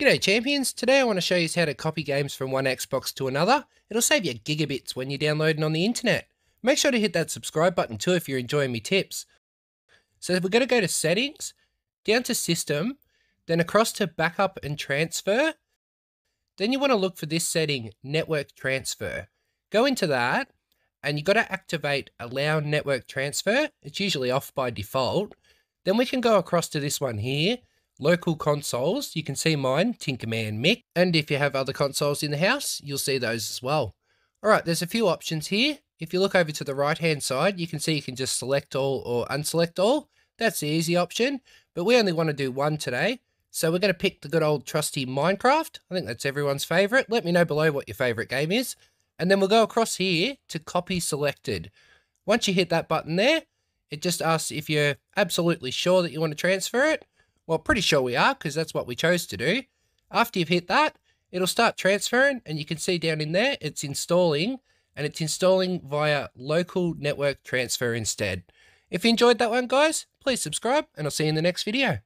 G'day champions, today I want to show you how to copy games from one Xbox to another. It'll save you gigabits when you're downloading on the internet. Make sure to hit that subscribe button too if you're enjoying my tips. So we're going to go to settings, down to system, then across to backup and transfer. Then you want to look for this setting, network transfer. Go into that and you have got to activate allow network transfer. It's usually off by default. Then we can go across to this one here local consoles. You can see mine, Tinkerman Mick. And if you have other consoles in the house, you'll see those as well. All right, there's a few options here. If you look over to the right-hand side, you can see you can just select all or unselect all. That's the easy option, but we only want to do one today. So we're going to pick the good old trusty Minecraft. I think that's everyone's favorite. Let me know below what your favorite game is. And then we'll go across here to copy selected. Once you hit that button there, it just asks if you're absolutely sure that you want to transfer it. Well, pretty sure we are because that's what we chose to do. After you've hit that, it'll start transferring and you can see down in there, it's installing and it's installing via local network transfer instead. If you enjoyed that one, guys, please subscribe and I'll see you in the next video.